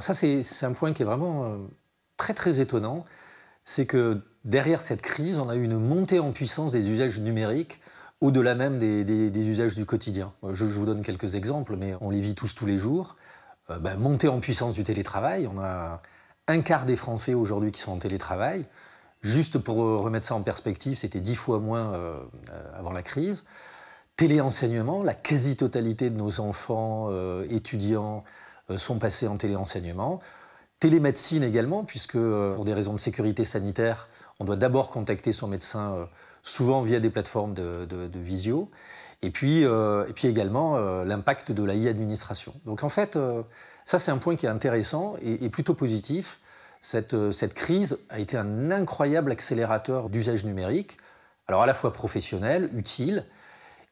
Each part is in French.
ça, c'est un point qui est vraiment euh, très très étonnant, c'est que derrière cette crise, on a eu une montée en puissance des usages numériques au-delà même des, usages du quotidien. Euh, je, vous donne quelques exemples, mais on les vit tous tous les jours. Euh, ben, montée en puissance du télétravail, on a un quart des Français aujourd'hui qui sont en télétravail. Juste pour remettre ça en perspective, c'était dix fois moins avant la crise. Téléenseignement, la quasi-totalité de nos enfants, étudiants, euh, sont passés en téléenseignement. Télémédecine également, puisque euh, pour des raisons de sécurité sanitaire, on doit d'abord contacter son médecin, euh, souvent via des plateformes de, visio. Et puis, et puis également l'impact de la e-administration. Donc en fait, ça c'est un point qui est intéressant et, plutôt positif. Cette, cette, crise a été un incroyable accélérateur d'usage numérique, alors à la fois professionnel, utile,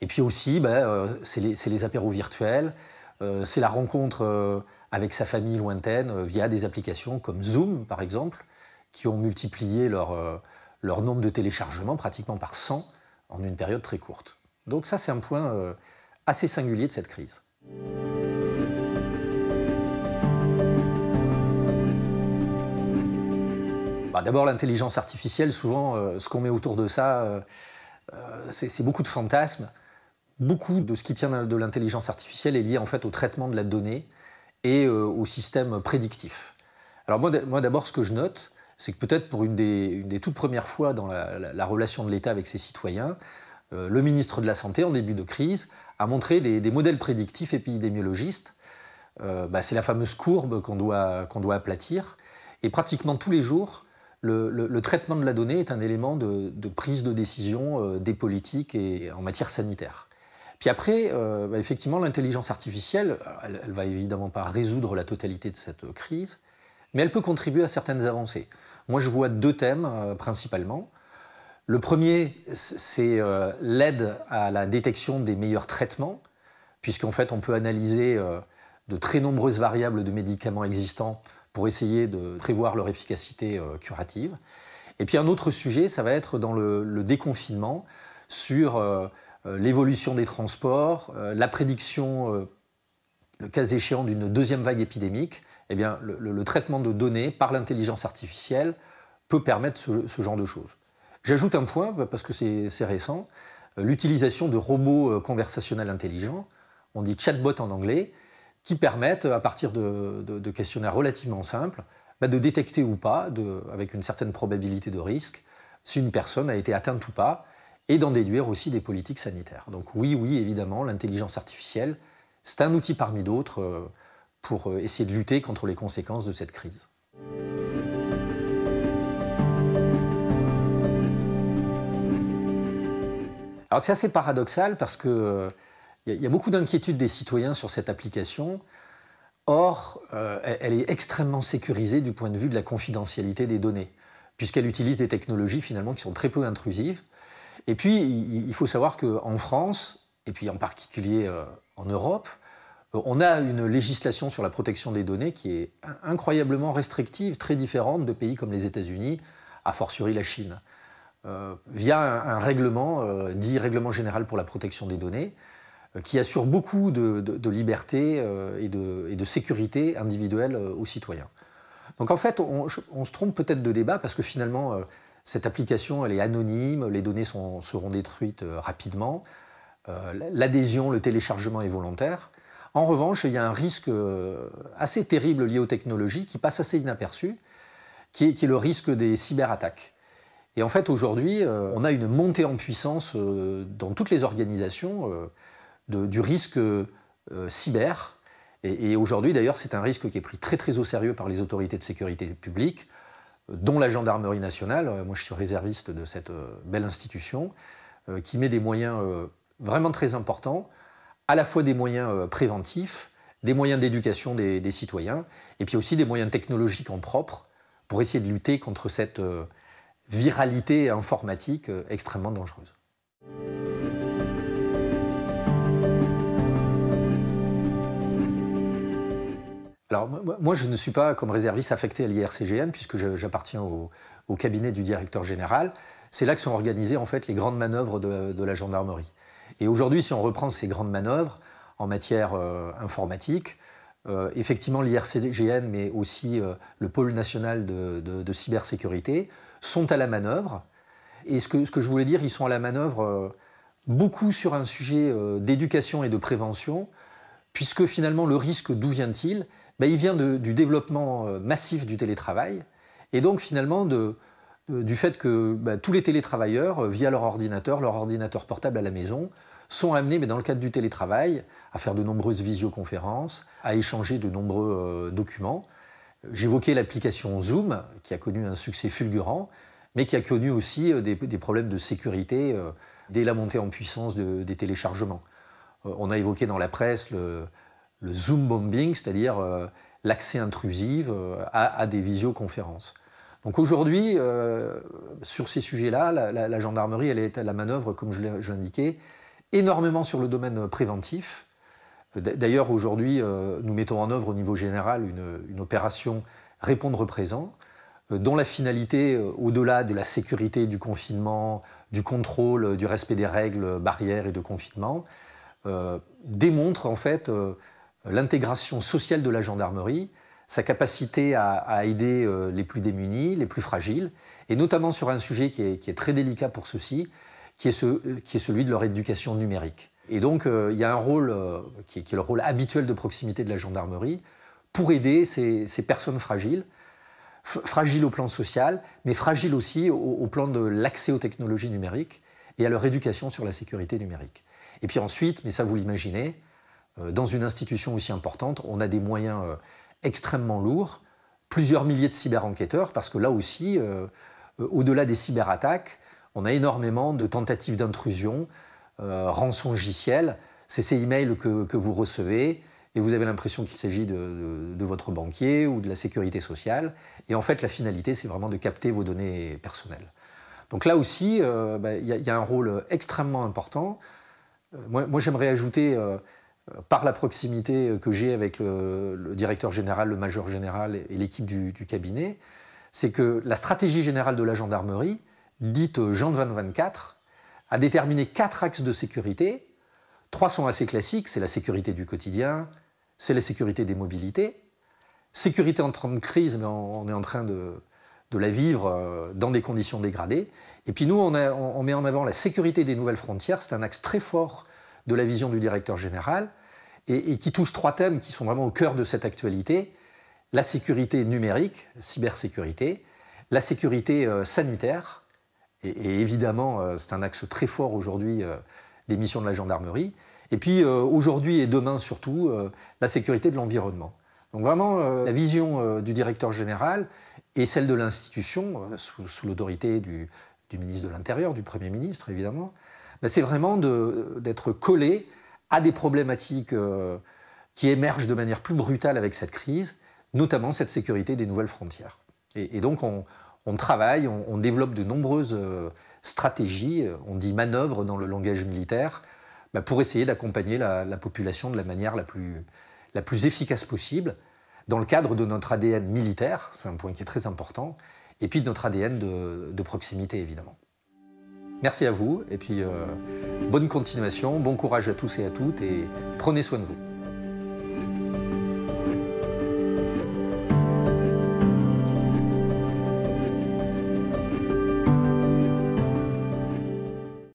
et puis aussi ben, c'est les, les apéros virtuels, euh, c'est la rencontre euh, avec sa famille lointaine euh, via des applications comme Zoom, par exemple, qui ont multiplié leur, nombre de téléchargements pratiquement par 100 en une période très courte. Donc ça, c'est un point assez singulier de cette crise. Bah, d'abord, l'intelligence artificielle, souvent, ce qu'on met autour de ça, c'est beaucoup de fantasmes. Beaucoup de ce qui tient de l'intelligence artificielle est lié en fait au traitement de la donnée et euh, au système prédictif. Alors moi, d'abord, ce que je note, c'est que peut-être pour une des, toutes premières fois dans la, relation de l'État avec ses citoyens, euh, le ministre de la Santé, en début de crise, a montré des, modèles prédictifs épidémiologistes. Euh, bah, c'est la fameuse courbe qu'on doit, aplatir. Et pratiquement tous les jours, le, traitement de la donnée est un élément de, prise de décision des politiques et en matière sanitaire. Puis après, euh, bah, effectivement, l'intelligence artificielle, elle, ne va évidemment pas résoudre la totalité de cette crise, mais elle peut contribuer à certaines avancées. Moi, je vois deux thèmes euh, principalement. Le premier, c'est euh, l'aide à la détection des meilleurs traitements, puisqu'en fait, on peut analyser de très nombreuses variables de médicaments existants pour essayer de prévoir leur efficacité curative. Et puis un autre sujet, ça va être dans le, le déconfinement sur euh, l'évolution des transports, euh, la prédiction, euh, le cas échéant, d'une deuxième vague épidémique, eh bien, le, traitement de données par l'intelligence artificielle peut permettre ce, genre de choses. J'ajoute un point, parce que c'est récent, l'utilisation de robots conversationnels intelligents, on dit chatbot en anglais, qui permettent, à partir de, questionnaires relativement simples, bah, de détecter ou pas, avec une certaine probabilité de risque, si une personne a été atteinte ou pas, et d'en déduire aussi des politiques sanitaires. Donc oui, oui, évidemment, l'intelligence artificielle, c'est un outil parmi d'autres euh, pour euh, essayer de lutter contre les conséquences de cette crise. Alors c'est assez paradoxal parce que il euh, y, a beaucoup d'inquiétudes des citoyens sur cette application. Or, elle est extrêmement sécurisée du point de vue de la confidentialité des données, puisqu'elle utilise des technologies finalement qui sont très peu intrusives, et puis, il faut savoir qu'en France, et puis en particulier euh, en Europe, euh, on a une législation sur la protection des données qui est incroyablement restrictive, très différente de pays comme les États-Unis, a fortiori la Chine, euh, via un, règlement dit règlement général pour la protection des données, qui assure beaucoup de, liberté et de, sécurité individuelle aux citoyens. Donc en fait, on se trompe peut-être de débat parce que finalement, cette application, elle est anonyme, les données seront détruites euh, rapidement. Euh, l'adhésion, le téléchargement est volontaire. En revanche, il y a un risque euh, assez terrible lié aux technologies qui passe assez inaperçu, qui est, le risque des cyberattaques. Et en fait, aujourd'hui, on a une montée en puissance dans toutes les organisations du risque cyber. Et, et aujourd'hui, d'ailleurs, c'est un risque qui est pris très très au sérieux par les autorités de sécurité publique dont la gendarmerie nationale, euh, moi je suis réserviste de cette euh, belle institution, euh, qui met des moyens vraiment très importants, à la fois des moyens préventifs, des moyens d'éducation des, citoyens, et puis aussi des moyens technologiques en propre pour essayer de lutter contre cette viralité informatique extrêmement dangereuse. Alors, moi, je ne suis pas, comme réserviste, affecté à l'IRCGN, puisque j'appartiens au, cabinet du directeur général. C'est là que sont organisées, en fait, les grandes manœuvres de, la gendarmerie. Et aujourd'hui, si on reprend ces grandes manœuvres en matière euh, informatique, euh, effectivement, l'IRCGN, mais aussi euh, le pôle national de, cybersécurité, sont à la manœuvre. Et ce que, ce que, je voulais dire, ils sont à la manœuvre beaucoup sur un sujet d'éducation et de prévention, puisque finalement, le risque, d'où vient-il ben, il vient du développement euh, massif du télétravail et donc finalement du fait que ben, tous les télétravailleurs, euh, via leur ordinateur, leur ordinateur portable à la maison, sont amenés, mais dans le cadre du télétravail, à faire de nombreuses visioconférences, à échanger de nombreux euh, documents. J'évoquais l'application Zoom, qui a connu un succès fulgurant, mais qui a connu aussi des, problèmes de sécurité dès la montée en puissance des téléchargements. on a évoqué dans la presse le, le Zoom bombing, c'est-à-dire euh, l'accès intrusif euh, à, des visioconférences. Donc aujourd'hui, euh, sur ces sujets-là, la, gendarmerie, elle est à la manœuvre, comme je l'indiquais, énormément sur le domaine préventif. D'ailleurs, aujourd'hui, nous mettons en œuvre au niveau général une, opération Répondre présent, dont la finalité, au-delà de la sécurité du confinement, du contrôle, du respect des règles barrières et de confinement, démontre en fait l'intégration sociale de la gendarmerie, sa capacité à, aider euh, les plus démunis, les plus fragiles, et notamment sur un sujet qui est, très délicat pour ceux-ci, euh, qui, est, celui de leur éducation numérique. Et donc, euh, il y a un rôle qui, est, le rôle habituel de proximité de la gendarmerie pour aider ces, personnes fragiles, fragiles au plan social, mais fragiles aussi au plan de l'accès aux technologies numériques et à leur éducation sur la sécurité numérique. Et puis ensuite, mais ça vous l'imaginez, euh, dans une institution aussi importante, on a des moyens euh, extrêmement lourds, plusieurs milliers de cyber-enquêteurs, parce que là aussi, euh, au-delà des cyberattaques, on a énormément de tentatives d'intrusion, rançongiciel, c'est ces emails que, que, vous recevez et vous avez l'impression qu'il s'agit de, de, votre banquier ou de la sécurité sociale. Et en fait, la finalité, c'est vraiment de capter vos données personnelles. Donc là aussi, bah, il y, a un rôle extrêmement important. Moi, j'aimerais ajouter euh, par la proximité euh, que j'ai avec euh, le, directeur général, le major général et l'équipe du, cabinet, c'est que la stratégie générale de la gendarmerie, dite Jean 2024, a déterminé quatre axes de sécurité. Trois sont assez classiques, c'est la sécurité du quotidien, c'est la sécurité des mobilités, sécurité en temps de crise, mais on est en train de, la vivre dans des conditions dégradées. Et puis nous, on, met en avant la sécurité des nouvelles frontières, c'est un axe très fort de la vision du directeur général, et, qui touche trois thèmes qui sont vraiment au cœur de cette actualité. La sécurité numérique, cybersécurité, la sécurité euh, sanitaire, et, évidemment euh, c'est un axe très fort aujourd'hui euh, des missions de la gendarmerie, et puis aujourd'hui et demain surtout, la sécurité de l'environnement. Donc vraiment, la vision du directeur général et celle de l'institution, sous, l'autorité du ministre de l'Intérieur, du Premier ministre évidemment, ben, c'est vraiment d'être collé à des problématiques euh, qui émergent de manière plus brutale avec cette crise, notamment cette sécurité des nouvelles frontières. Et, donc on, travaille, on, développe de nombreuses euh, stratégies, euh, on dit manœuvres dans le langage militaire, ben, pour essayer d'accompagner la, population de la manière la plus, efficace possible, dans le cadre de notre ADN militaire, c'est un point qui est très important, et puis de notre ADN de proximité évidemment. Merci à vous et puis euh, bonne continuation, bon courage à tous et à toutes et prenez soin de vous.